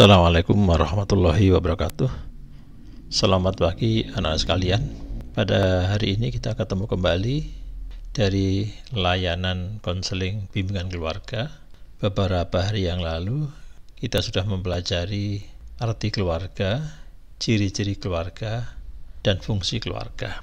Assalamualaikum warahmatullahi wabarakatuh Selamat pagi anak-anak sekalian Pada hari ini kita ketemu kembali dari layanan konseling bimbingan keluarga Beberapa hari yang lalu kita sudah mempelajari arti keluarga, ciri-ciri keluarga, dan fungsi keluarga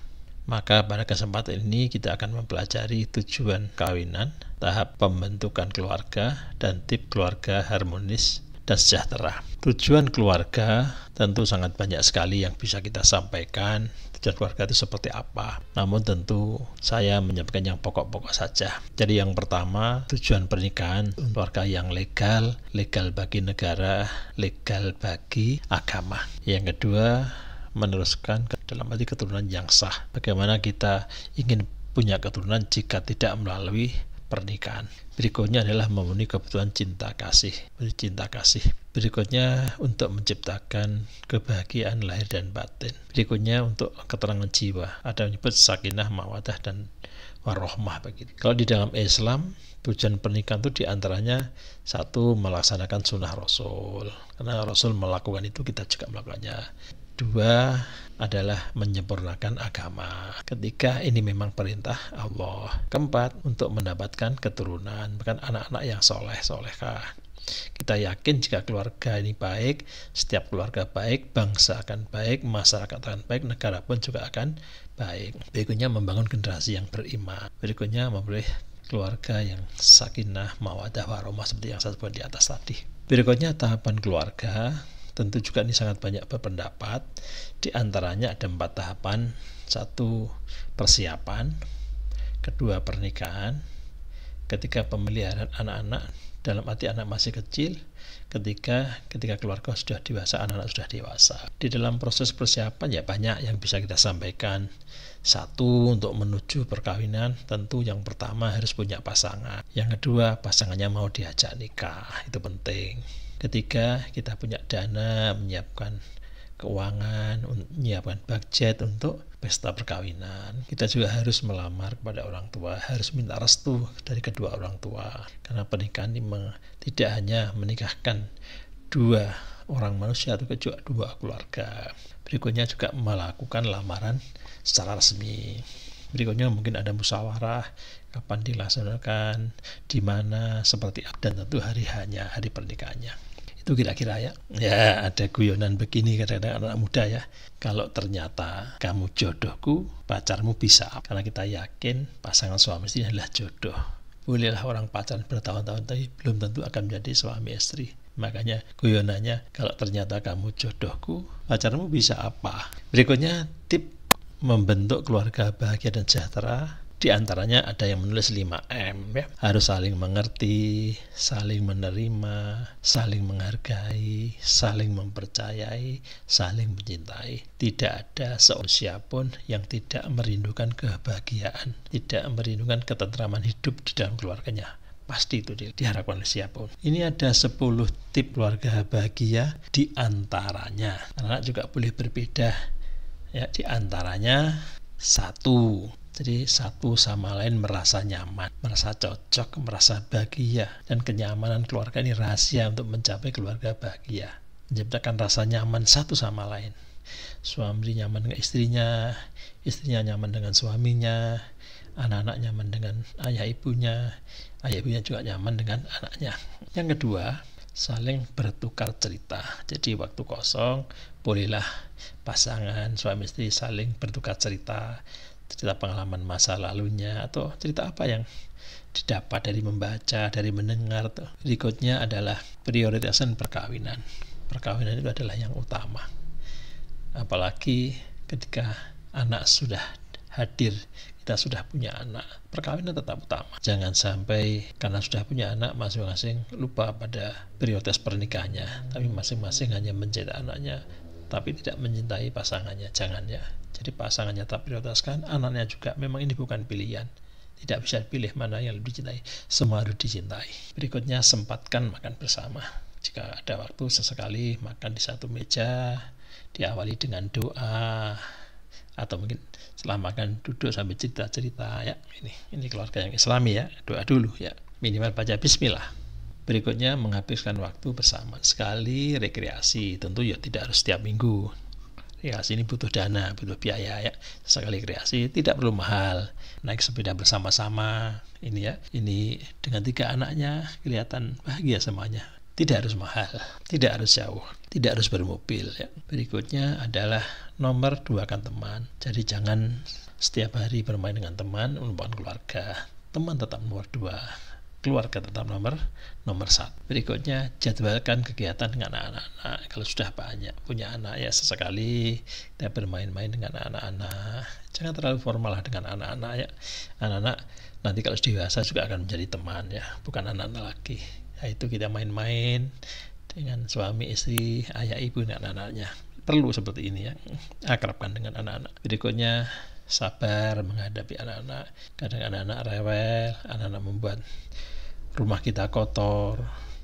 maka pada kesempatan ini kita akan mempelajari tujuan kawinan, tahap pembentukan keluarga, dan tip keluarga harmonis dan sejahtera. Tujuan keluarga tentu sangat banyak sekali yang bisa kita sampaikan. Tujuan keluarga itu seperti apa? Namun tentu saya menyampaikan yang pokok-pokok saja. Jadi yang pertama, tujuan pernikahan keluarga yang legal, legal bagi negara, legal bagi agama. Yang kedua, meneruskan ke dalam arti keturunan yang sah. Bagaimana kita ingin punya keturunan jika tidak melalui pernikahan. Berikutnya adalah memenuhi kebutuhan cinta kasih. Cinta kasih. Berikutnya untuk menciptakan kebahagiaan lahir dan batin. Berikutnya untuk keterangan jiwa. Ada menyebut sakinah, mawadah, dan warohmah begitu. Kalau di dalam Islam tujuan pernikahan itu diantaranya satu melaksanakan sunnah Rasul karena Rasul melakukan itu kita juga melakukannya kedua adalah menyempurnakan agama. Ketika ini memang perintah Allah. Keempat, untuk mendapatkan keturunan, bukan anak-anak yang soleh, solehah. Kita yakin jika keluarga ini baik, setiap keluarga baik, bangsa akan baik, masyarakat akan baik, negara pun juga akan baik. Berikutnya membangun generasi yang beriman. Berikutnya memperoleh keluarga yang sakinah, mawadah, warohmah seperti yang saya sebut di atas tadi. Berikutnya tahapan keluarga, tentu juga ini sangat banyak berpendapat di antaranya ada empat tahapan satu persiapan kedua pernikahan ketiga pemeliharaan anak-anak dalam arti anak masih kecil ketika ketika keluarga sudah dewasa anak-anak sudah dewasa di dalam proses persiapan ya banyak yang bisa kita sampaikan satu untuk menuju perkawinan tentu yang pertama harus punya pasangan yang kedua pasangannya mau diajak nikah itu penting ketika kita punya dana menyiapkan keuangan, menyiapkan budget untuk pesta perkawinan. Kita juga harus melamar kepada orang tua, harus minta restu dari kedua orang tua. Karena pernikahan ini tidak hanya menikahkan dua orang manusia, atau juga dua keluarga. Berikutnya juga melakukan lamaran secara resmi. Berikutnya mungkin ada musyawarah, kapan dilaksanakan, di mana, seperti dan tentu hari hanya hari pernikahannya. Itu kira-kira ya. Ya, ada guyonan begini kadang-kadang anak muda ya. Kalau ternyata kamu jodohku, pacarmu bisa. Karena kita yakin pasangan suami istri adalah jodoh. Bolehlah orang pacaran bertahun-tahun, tapi belum tentu akan menjadi suami istri. Makanya guyonannya, kalau ternyata kamu jodohku, pacarmu bisa apa? Berikutnya, tip membentuk keluarga bahagia dan sejahtera di antaranya ada yang menulis 5M ya. Harus saling mengerti, saling menerima, saling menghargai, saling mempercayai, saling mencintai. Tidak ada seorang pun yang tidak merindukan kebahagiaan, tidak merindukan ketentraman hidup di dalam keluarganya pasti itu diharapkan oleh siapapun. Ini ada 10 tip keluarga bahagia di antaranya. Anak juga boleh berbeda. Ya, di antaranya satu jadi satu sama lain merasa nyaman, merasa cocok, merasa bahagia. Dan kenyamanan keluarga ini rahasia untuk mencapai keluarga bahagia. Menciptakan rasa nyaman satu sama lain. Suami nyaman dengan istrinya, istrinya nyaman dengan suaminya, anak-anak nyaman dengan ayah ibunya, ayah ibunya juga nyaman dengan anaknya. Yang kedua, saling bertukar cerita. Jadi waktu kosong bolehlah pasangan suami istri saling bertukar cerita, cerita pengalaman masa lalunya atau cerita apa yang didapat dari membaca, dari mendengar. Tuh. Berikutnya adalah prioritasan perkawinan. Perkawinan itu adalah yang utama. Apalagi ketika anak sudah hadir, kita sudah punya anak, perkawinan tetap utama. Jangan sampai karena sudah punya anak masing-masing lupa pada prioritas pernikahannya, tapi masing-masing hanya mencetak anaknya tapi tidak mencintai pasangannya. Jangan ya. Jadi pasangannya tak prioritaskan, anaknya juga. Memang ini bukan pilihan. Tidak bisa pilih mana yang lebih dicintai. Semua harus dicintai. Berikutnya, sempatkan makan bersama. Jika ada waktu, sesekali makan di satu meja, diawali dengan doa, atau mungkin setelah makan duduk sambil cerita-cerita ya ini ini keluarga yang islami ya doa dulu ya minimal baca bismillah Berikutnya menghabiskan waktu bersama sekali rekreasi. Tentu ya tidak harus setiap minggu. Rekreasi ini butuh dana, butuh biaya ya. Sekali rekreasi tidak perlu mahal. Naik sepeda bersama-sama ini ya. Ini dengan tiga anaknya kelihatan bahagia semuanya. Tidak harus mahal, tidak harus jauh, tidak harus bermobil ya. Berikutnya adalah nomor dua kan teman. Jadi jangan setiap hari bermain dengan teman, melupakan keluarga. Teman tetap nomor dua keluarga tetap nomor nomor satu. Berikutnya jadwalkan kegiatan dengan anak-anak. Kalau sudah banyak punya anak ya sesekali kita bermain-main dengan anak-anak. Jangan terlalu formal lah dengan anak-anak ya. Anak-anak nanti kalau sudah dewasa juga akan menjadi teman ya, bukan anak-anak lagi. Nah, itu kita main-main dengan suami, istri, ayah, ibu, dan anak-anaknya. Perlu seperti ini ya, akrabkan dengan anak-anak. Berikutnya sabar menghadapi anak-anak. Kadang anak-anak rewel, anak-anak membuat rumah kita kotor,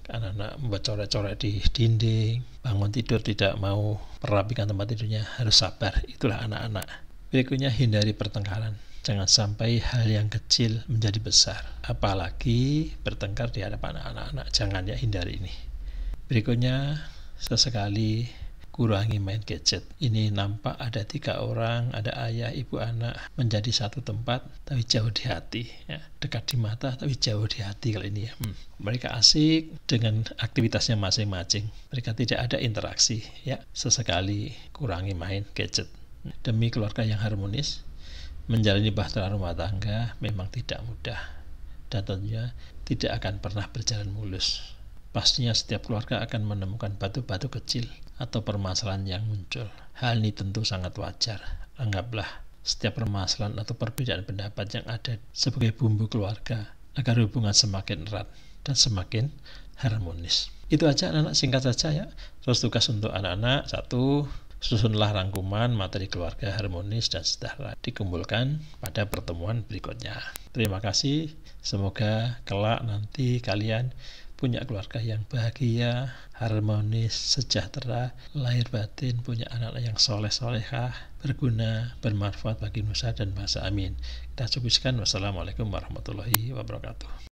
anak-anak membuat coret-coret di dinding, bangun tidur tidak mau merapikan tempat tidurnya, harus sabar. Itulah anak-anak. Berikutnya hindari pertengkaran. Jangan sampai hal yang kecil menjadi besar. Apalagi bertengkar di hadapan anak-anak. Jangan ya hindari ini. Berikutnya, sesekali kurangi main gadget. Ini nampak ada tiga orang, ada ayah, ibu, anak menjadi satu tempat, tapi jauh di hati, ya. dekat di mata, tapi jauh di hati kali ini ya. Hmm. Mereka asik dengan aktivitasnya masing-masing. Mereka tidak ada interaksi, ya. Sesekali kurangi main gadget. Demi keluarga yang harmonis, menjalani bahtera rumah tangga memang tidak mudah dan tentunya tidak akan pernah berjalan mulus pastinya setiap keluarga akan menemukan batu-batu kecil atau permasalahan yang muncul. Hal ini tentu sangat wajar. Anggaplah setiap permasalahan atau perbedaan pendapat yang ada sebagai bumbu keluarga agar hubungan semakin erat dan semakin harmonis. Itu aja anak-anak singkat saja ya. Terus tugas untuk anak-anak satu susunlah rangkuman materi keluarga harmonis dan sejahtera dikumpulkan pada pertemuan berikutnya. Terima kasih, semoga kelak nanti kalian punya keluarga yang bahagia, harmonis, sejahtera, lahir batin, punya anak yang soleh solehah, berguna, bermanfaat bagi nusa dan bangsa. Amin. Kita cukupkan. Wassalamualaikum warahmatullahi wabarakatuh.